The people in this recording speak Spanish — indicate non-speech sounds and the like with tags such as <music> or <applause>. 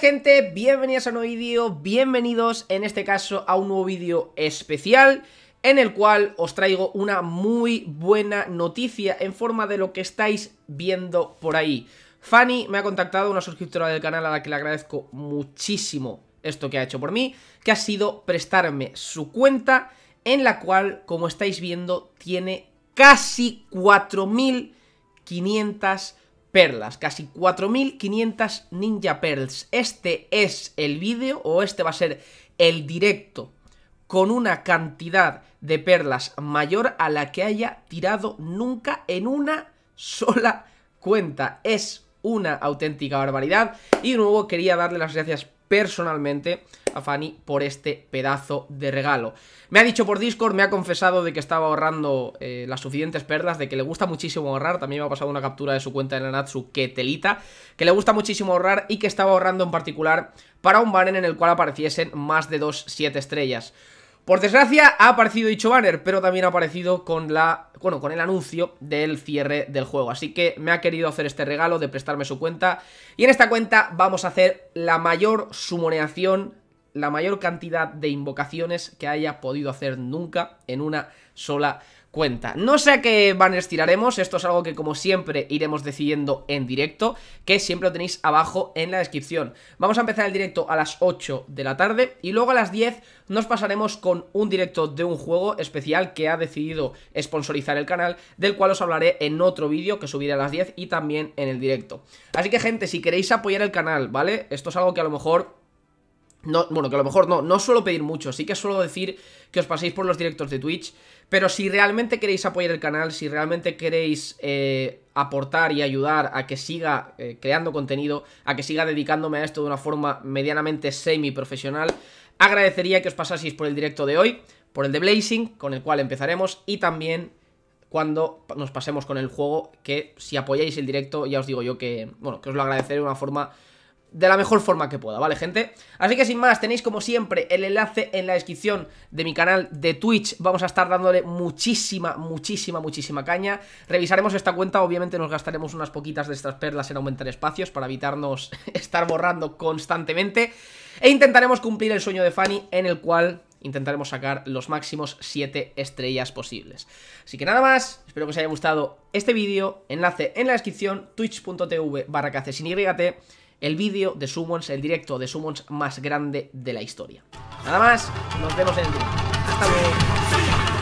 gente, bienvenidos a un nuevo vídeo, bienvenidos en este caso a un nuevo vídeo especial en el cual os traigo una muy buena noticia en forma de lo que estáis viendo por ahí. Fanny me ha contactado, una suscriptora del canal a la que le agradezco muchísimo esto que ha hecho por mí, que ha sido prestarme su cuenta en la cual, como estáis viendo, tiene casi 4500 perlas, casi 4.500 ninja pearls. Este es el vídeo, o este va a ser el directo, con una cantidad de perlas mayor a la que haya tirado nunca en una sola cuenta. Es una auténtica barbaridad. Y de nuevo quería darle las gracias personalmente Fanny por este pedazo de regalo. Me ha dicho por Discord, me ha confesado de que estaba ahorrando eh, las suficientes perlas, de que le gusta muchísimo ahorrar, también me ha pasado una captura de su cuenta en Nanatsu que telita, que le gusta muchísimo ahorrar y que estaba ahorrando en particular para un banner en el cual apareciesen más de 2 7 estrellas. Por desgracia ha aparecido dicho banner, pero también ha aparecido con la, bueno, con el anuncio del cierre del juego. Así que me ha querido hacer este regalo de prestarme su cuenta. Y en esta cuenta vamos a hacer la mayor sumoneación la mayor cantidad de invocaciones que haya podido hacer nunca en una sola cuenta. No sé a qué banners tiraremos, esto es algo que como siempre iremos decidiendo en directo, que siempre lo tenéis abajo en la descripción. Vamos a empezar el directo a las 8 de la tarde y luego a las 10 nos pasaremos con un directo de un juego especial que ha decidido sponsorizar el canal, del cual os hablaré en otro vídeo que subiré a las 10 y también en el directo. Así que gente, si queréis apoyar el canal, ¿vale? Esto es algo que a lo mejor bueno, que a lo mejor no, no suelo pedir mucho, sí que suelo decir que os paséis por los directos de Twitch, pero si realmente queréis apoyar el canal, si realmente queréis eh, aportar y ayudar a que siga eh, creando contenido, a que siga dedicándome a esto de una forma medianamente semi-profesional, agradecería que os pasaseis por el directo de hoy, por el de Blazing, con el cual empezaremos, y también cuando nos pasemos con el juego, que si apoyáis el directo, ya os digo yo que, bueno, que os lo agradeceré de una forma de la mejor forma que pueda, ¿vale, gente? Así que sin más, tenéis como siempre el enlace en la descripción de mi canal de Twitch. Vamos a estar dándole muchísima, muchísima, muchísima caña. Revisaremos esta cuenta, obviamente nos gastaremos unas poquitas de estas perlas en aumentar espacios para evitarnos <laughs> estar borrando constantemente. E intentaremos cumplir el sueño de Fanny en el cual intentaremos sacar los máximos 7 estrellas posibles. Así que nada más, espero que os haya gustado este vídeo, enlace en la descripción, twitch.tv barra sin el vídeo de Summons, el directo de Summons más grande de la historia. Nada más, nos vemos en el Hasta luego.